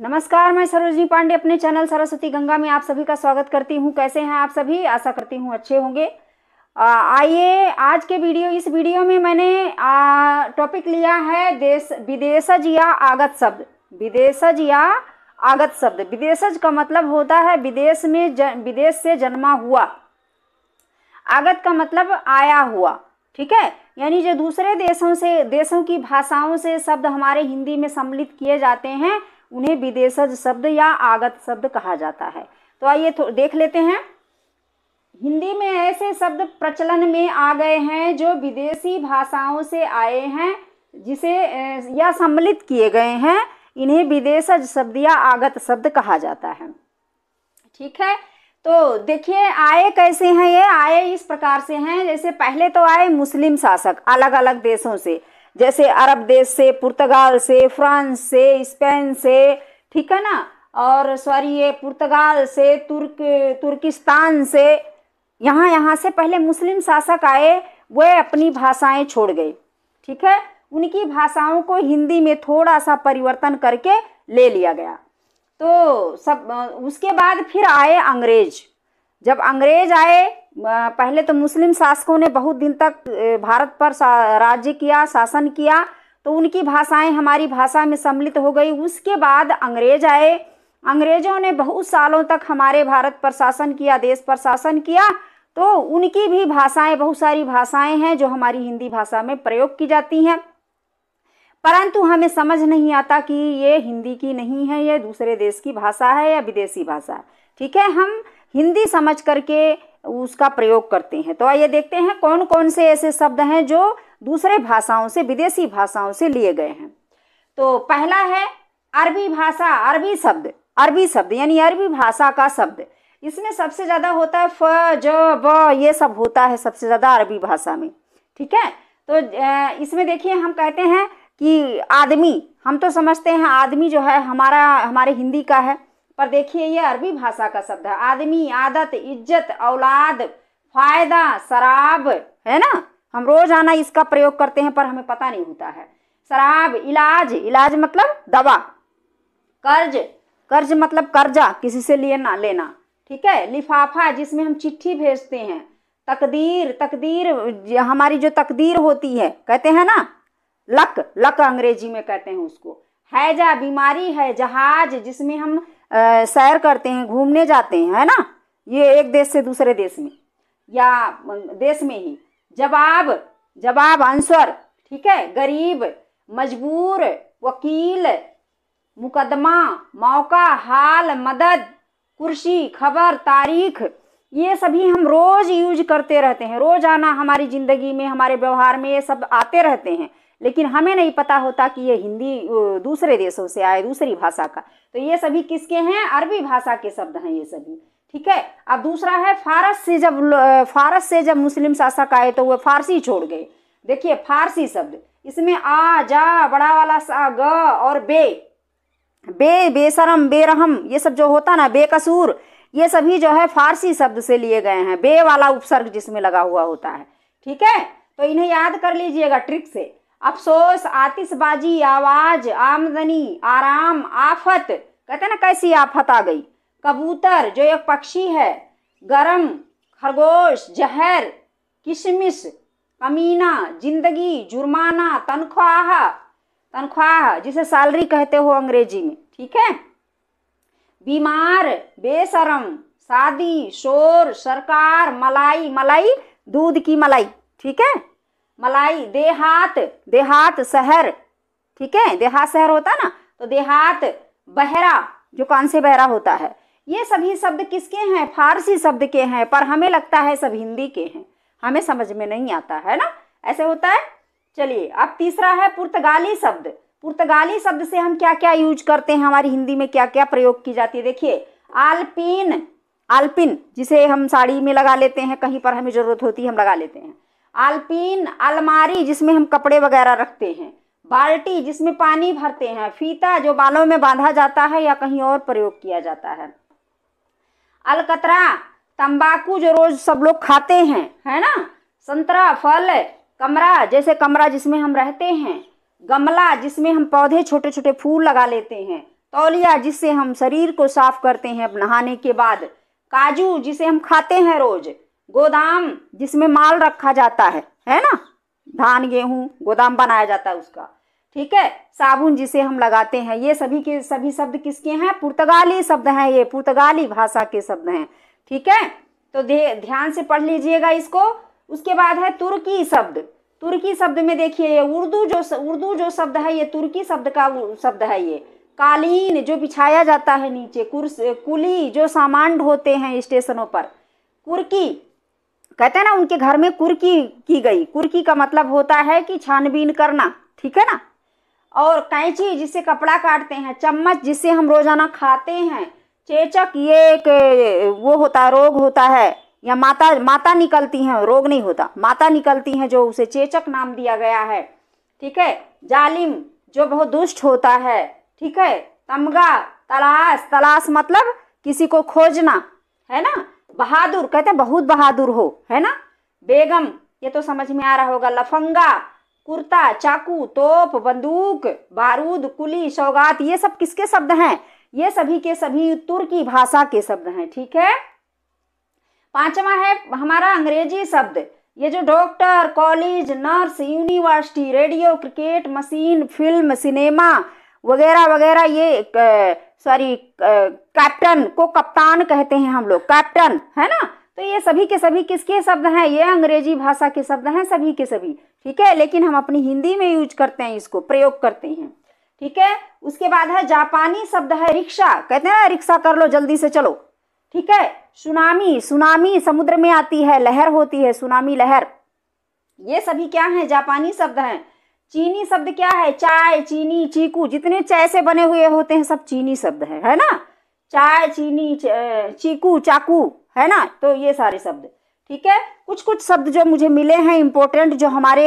नमस्कार मैं सरोजनी पांडे अपने चैनल सरस्वती गंगा में आप सभी का स्वागत करती हूँ कैसे हैं आप सभी आशा करती हूँ अच्छे होंगे आइए आज के वीडियो इस वीडियो में मैंने टॉपिक लिया है देश विदेशज या आगत शब्द विदेशज या आगत शब्द विदेशज का मतलब होता है विदेश में जन, विदेश से जन्मा हुआ आगत का मतलब आया हुआ ठीक है यानी जो दूसरे देशों से देशों की भाषाओं से शब्द हमारे हिंदी में सम्मिलित किए जाते हैं उन्हें विदेशज शब्द या आगत शब्द कहा जाता है तो आइए देख लेते हैं हिंदी में ऐसे शब्द प्रचलन में आ गए हैं जो विदेशी भाषाओं से आए हैं जिसे या सम्मिलित किए गए हैं इन्हें विदेशज शब्द या आगत शब्द कहा जाता है ठीक है तो देखिए आए कैसे हैं ये आए इस प्रकार से हैं जैसे पहले तो आए मुस्लिम शासक अलग अलग देशों से जैसे अरब देश से पुर्तगाल से फ्रांस से स्पेन से ठीक है ना और सॉरी ये पुर्तगाल से तुर्क तुर्किस्तान से यहाँ यहाँ से पहले मुस्लिम शासक आए वे अपनी भाषाएं छोड़ गए ठीक है उनकी भाषाओं को हिंदी में थोड़ा सा परिवर्तन करके ले लिया गया तो सब उसके बाद फिर आए अंग्रेज जब अंग्रेज आए पहले तो मुस्लिम शासकों ने बहुत दिन तक भारत पर राज्य किया शासन किया तो उनकी भाषाएं हमारी भाषा में सम्मिलित हो गई उसके बाद अंग्रेज आए अंग्रेजों ने बहुत सालों तक हमारे भारत पर शासन किया देश पर शासन किया तो उनकी भी भाषाएं बहुत सारी भाषाएं हैं जो हमारी हिंदी भाषा में प्रयोग की जाती हैं परंतु हमें समझ नहीं आता कि ये हिंदी की नहीं है ये दूसरे देश की भाषा है या विदेशी भाषा है ठीक है हम हिंदी समझ करके उसका प्रयोग करते हैं तो आइए देखते हैं कौन कौन से ऐसे शब्द हैं जो दूसरे भाषाओं से विदेशी भाषाओं से लिए गए हैं तो पहला है अरबी भाषा अरबी शब्द अरबी शब्द यानी अरबी भाषा का शब्द इसमें सबसे ज़्यादा होता है फ ज ब ये सब होता है सबसे ज़्यादा अरबी भाषा में ठीक है तो इसमें देखिए हम कहते हैं कि आदमी हम तो समझते हैं आदमी जो है हमारा हमारे हिंदी का है पर देखिए ये अरबी भाषा का शब्द है आदमी आदत इज्जत औलाद फायदा शराब है ना हम रोजाना इसका प्रयोग करते हैं पर हमें पता नहीं होता है शराब इलाज इलाज मतलब दवा कर्ज कर्ज मतलब कर्जा किसी से लेना लेना ठीक है लिफाफा जिसमें हम चिट्ठी भेजते हैं तकदीर तकदीर हमारी जो तकदीर होती है कहते हैं ना लक लक अंग्रेजी में कहते हैं उसको हैजा बीमारी है जहाज जिसमें हम सैर करते हैं घूमने जाते हैं है ना ये एक देश से दूसरे देश में या देश में ही जवाब जवाब आंसर ठीक है गरीब मजबूर वकील मुकदमा मौका हाल मदद कुर्सी खबर तारीख ये सभी हम रोज़ यूज करते रहते हैं रोज़ाना हमारी ज़िंदगी में हमारे व्यवहार में ये सब आते रहते हैं लेकिन हमें नहीं पता होता कि ये हिंदी दूसरे देशों से आए दूसरी भाषा का तो ये सभी किसके हैं अरबी भाषा के शब्द हैं ये सभी ठीक है अब दूसरा है फारस से जब फारस से जब मुस्लिम शासक आए तो वह फारसी छोड़ गए देखिए फारसी शब्द इसमें आ जा बड़ा वाला सा ग और बे बे बेसरम बेरहम ये सब जो होता ना बेकसूर ये सभी जो है फारसी शब्द से लिए गए हैं बे वाला उपसर्ग जिसमें लगा हुआ होता है ठीक है तो इन्हें याद कर लीजिएगा ट्रिक से अफसोस आतिशबाजी आवाज आमदनी आराम आफत कहते ना कैसी आफत आ गई कबूतर जो एक पक्षी है गरम खरगोश जहर किशमिश अमीना जिंदगी जुर्माना तनख्वाह तनख्वाह जिसे सैलरी कहते हो अंग्रेजी में ठीक है बीमार बेसरम शादी शोर सरकार मलाई मलाई दूध की मलाई ठीक है मलाई देहात देहात शहर ठीक है देहात शहर होता है ना तो देहात बहरा जो कान से बहरा होता है ये सभी शब्द किसके हैं फारसी शब्द के हैं पर हमें लगता है सब हिंदी के हैं हमें समझ में नहीं आता है ना ऐसे होता है चलिए अब तीसरा है पुर्तगाली शब्द पुर्तगाली शब्द से हम क्या क्या यूज करते हैं हमारी हिंदी में क्या क्या प्रयोग की जाती है देखिए आलपिन आलपिन जिसे हम साड़ी में लगा लेते हैं कहीं पर हमें ज़रूरत होती है हम लगा लेते हैं आलपीन अलमारी जिसमें हम कपड़े वगैरह रखते हैं बाल्टी जिसमें पानी भरते हैं फीता जो बालों में बांधा जाता है या कहीं और प्रयोग किया जाता है अलकतरा तंबाकू जो रोज सब लोग खाते हैं है ना संतरा फल कमरा जैसे कमरा जिसमें हम रहते हैं गमला जिसमें हम पौधे छोटे छोटे फूल लगा लेते हैं तौलिया जिससे हम शरीर को साफ करते हैं नहाने के बाद काजू जिसे हम खाते हैं रोज गोदाम जिसमें माल रखा जाता है है ना धान गेहूं गोदाम बनाया जाता है उसका ठीक है साबुन जिसे हम लगाते हैं ये सभी के सभी शब्द किसके हैं पुर्तगाली शब्द हैं ये पुर्तगाली भाषा के शब्द हैं ठीक है तो ध्यान से पढ़ लीजिएगा इसको उसके बाद है तुर्की शब्द तुर्की शब्द में देखिए ये उर्दू जो उर्दू जो शब्द है ये तुर्की शब्द का शब्द है ये कालीन जो बिछाया जाता है नीचे कुर्स कुली जो सामान ढोते हैं स्टेशनों पर कुर्की कहते हैं ना उनके घर में कुर्की की गई कुर्की का मतलब होता है कि छानबीन करना ठीक है ना और कैंची जिससे कपड़ा काटते हैं चम्मच जिससे हम रोजाना खाते हैं चेचक ये एक वो होता है रोग होता है या माता माता निकलती हैं रोग नहीं होता माता निकलती हैं जो उसे चेचक नाम दिया गया है ठीक है जालिम जो बहुत दुष्ट होता है ठीक है तमगा तलाश तलाश मतलब किसी को खोजना है ना बहादुर कहते हैं बहुत बहादुर हो है ना बेगम ये तो समझ में आ रहा होगा लफंगा कुर्ता चाकू तोप बंदूक बारूद कुली सौगात ये सब किसके शब्द हैं ये सभी के सभी तुर्की भाषा के शब्द हैं ठीक है पांचवा है हमारा अंग्रेजी शब्द ये जो doctor college nurse university radio cricket machine film cinema वगैरह वगैरह ये सॉरी कैप्टन को कप्तान कहते हैं हम लोग कैप्टन है ना तो ये सभी के सभी किसके शब्द हैं ये अंग्रेजी भाषा के शब्द हैं सभी के सभी ठीक है लेकिन हम अपनी हिंदी में यूज करते हैं इसको प्रयोग करते हैं ठीक है उसके बाद है जापानी शब्द है रिक्शा कहते हैं रिक्शा कर लो जल्दी से चलो ठीक है सुनामी सुनामी समुद्र में आती है लहर होती है सुनामी लहर ये सभी क्या है जापानी शब्द है चीनी शब्द क्या है चाय चीनी चीकू जितने चाय से बने हुए होते हैं सब चीनी शब्द है है ना चाय चीनी चीकू चाकू है ना तो ये सारे शब्द ठीक है कुछ कुछ शब्द जो मुझे मिले हैं इम्पोर्टेंट जो हमारे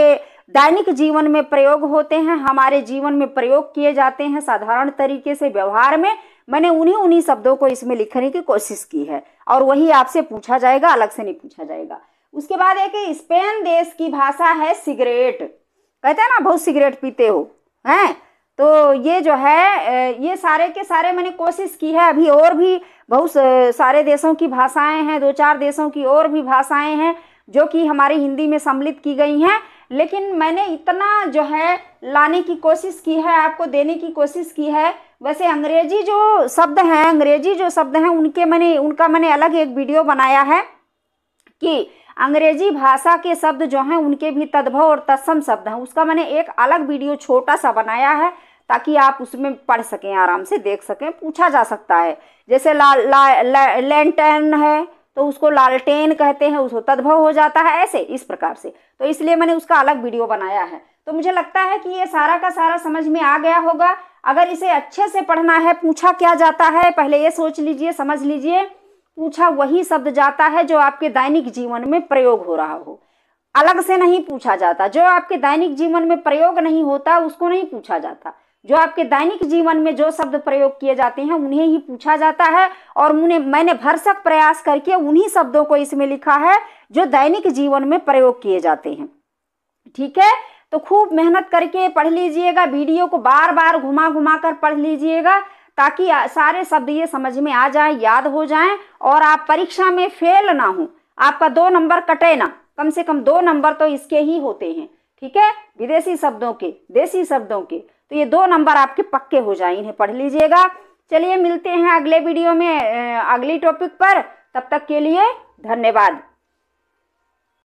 दैनिक जीवन में प्रयोग होते हैं हमारे जीवन में प्रयोग किए जाते हैं साधारण तरीके से व्यवहार में मैंने उन्हीं उन्हीं शब्दों को इसमें लिखने की कोशिश की है और वही आपसे पूछा जाएगा अलग से नहीं पूछा जाएगा उसके बाद एक स्पेन देश की भाषा है सिगरेट कहते हैं ना बहुत सिगरेट पीते हो हैं तो ये जो है ये सारे के सारे मैंने कोशिश की है अभी और भी बहुत सारे देशों की भाषाएं हैं दो चार देशों की और भी भाषाएं हैं जो कि हमारी हिंदी में सम्मिलित की गई हैं लेकिन मैंने इतना जो है लाने की कोशिश की है आपको देने की कोशिश की है वैसे अंग्रेजी जो शब्द हैं अंग्रेजी जो शब्द हैं उनके मैंने उनका मैंने अलग एक वीडियो बनाया है कि अंग्रेजी भाषा के शब्द जो हैं उनके भी तद्भव और तत्सम शब्द हैं उसका मैंने एक अलग वीडियो छोटा सा बनाया है ताकि आप उसमें पढ़ सकें आराम से देख सकें पूछा जा सकता है जैसे ला, ला, ला, है तो उसको लालटेन कहते हैं उसको तद्भव हो जाता है ऐसे इस प्रकार से तो इसलिए मैंने उसका अलग वीडियो बनाया है तो मुझे लगता है कि ये सारा का सारा समझ में आ गया होगा अगर इसे अच्छे से पढ़ना है पूछा क्या जाता है पहले ये सोच लीजिए समझ लीजिए पूछा वही शब्द जाता है जो आपके दैनिक जीवन में प्रयोग हो रहा हो अलग से नहीं पूछा जाता जो आपके दैनिक जीवन में प्रयोग नहीं होता उसको नहीं पूछा जाता जो आपके दैनिक जीवन में जो शब्द प्रयोग किए जाते हैं उन्हें ही पूछा जाता है और उन्हें मैंने भरसक प्रयास करके उन्हीं शब्दों को इसमें लिखा है जो दैनिक जीवन में प्रयोग किए जाते हैं ठीक है तो खूब मेहनत करके पढ़ लीजिएगा वीडियो को बार बार घुमा घुमा कर पढ़ लीजिएगा ताकि सारे शब्द ये समझ में आ जाए याद हो जाए और आप परीक्षा में फेल ना हो आपका दो नंबर कटे ना कम से कम दो नंबर तो इसके ही होते हैं ठीक है विदेशी शब्दों के देसी शब्दों के तो ये दो नंबर आपके पक्के हो जाए इन्हें पढ़ लीजिएगा चलिए मिलते हैं अगले वीडियो में अगली टॉपिक पर तब तक के लिए धन्यवाद